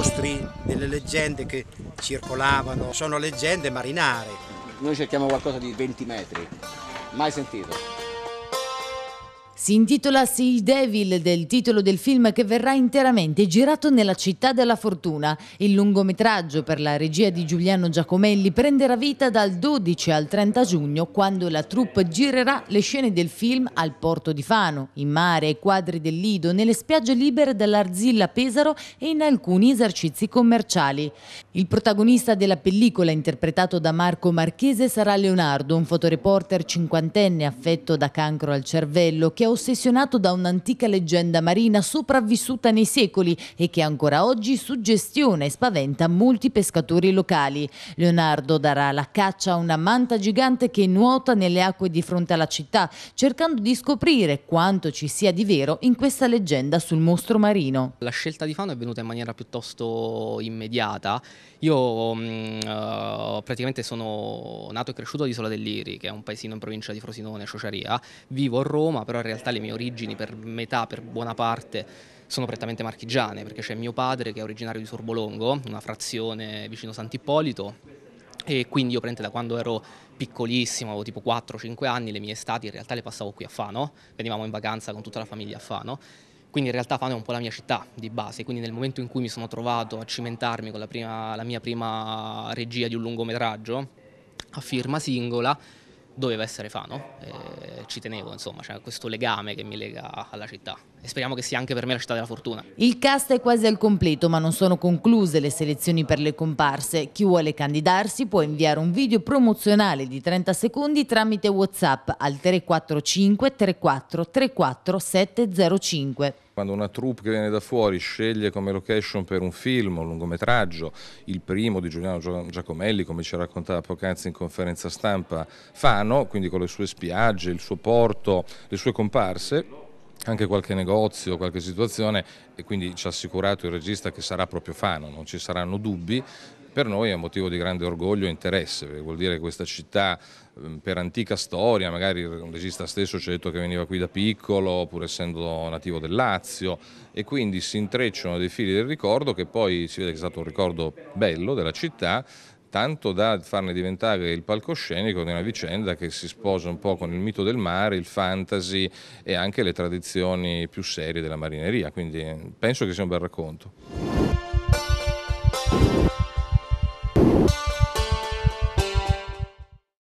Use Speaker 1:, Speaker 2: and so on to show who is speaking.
Speaker 1: mostri, delle leggende che circolavano, sono leggende marinare. Noi cerchiamo qualcosa di 20 metri, mai sentito.
Speaker 2: Si intitola Sea Devil del titolo del film che verrà interamente girato nella città della fortuna. Il lungometraggio per la regia di Giuliano Giacomelli prenderà vita dal 12 al 30 giugno quando la troupe girerà le scene del film al porto di Fano, in mare, ai quadri del Lido, nelle spiagge libere dell'Arzilla Pesaro e in alcuni esercizi commerciali. Il protagonista della pellicola interpretato da Marco Marchese sarà Leonardo, un fotoreporter cinquantenne affetto da cancro al cervello che ha ossessionato da un'antica leggenda marina sopravvissuta nei secoli e che ancora oggi suggestiona e spaventa molti pescatori locali. Leonardo darà la caccia a una manta gigante che nuota nelle acque di fronte alla città, cercando di scoprire quanto ci sia di vero in questa leggenda sul mostro marino.
Speaker 1: La scelta di Fano è venuta in maniera piuttosto immediata. Io mh, mm, eh, praticamente sono nato e cresciuto all'Isola dell'Iri, che è un paesino in provincia di Frosinone, Ciociaria. Vivo a Roma, però in realtà realtà le mie origini per metà, per buona parte, sono prettamente marchigiane, perché c'è mio padre che è originario di Sorbolongo, una frazione vicino Sant'Ippolito, e quindi io da quando ero piccolissimo, avevo tipo 4-5 anni, le mie estati in realtà le passavo qui a Fano, venivamo in vacanza con tutta la famiglia a Fano, quindi in realtà Fano è un po' la mia città di base, quindi nel momento in cui mi sono trovato a cimentarmi con la, prima, la mia prima regia di un lungometraggio a firma singola, doveva essere Fano, eh, ci tenevo, insomma, c'è questo legame che mi lega alla città e speriamo che sia anche per me la città della fortuna. Il
Speaker 2: cast è quasi al completo ma non sono concluse le selezioni per le comparse. Chi vuole candidarsi può inviare un video promozionale di 30 secondi tramite Whatsapp al 345 34 34 705
Speaker 3: quando una troupe che viene da fuori sceglie come location per un film, un lungometraggio, il primo di Giuliano Giacomelli, come ci raccontava poc'anzi in conferenza stampa, Fano, quindi con le sue spiagge, il suo porto, le sue comparse, anche qualche negozio, qualche situazione e quindi ci ha assicurato il regista che sarà proprio Fano, non ci saranno dubbi. Per noi è un motivo di grande orgoglio e interesse, perché vuol dire che questa città ehm, per antica storia, magari il regista stesso ci ha detto che veniva qui da piccolo, pur essendo nativo del Lazio, e quindi si intrecciano dei fili del ricordo che poi si vede che è stato un ricordo bello della città tanto da farne diventare il palcoscenico di una vicenda che si sposa un po' con il mito del mare, il fantasy e anche le tradizioni più serie della marineria, quindi eh, penso che sia un bel racconto.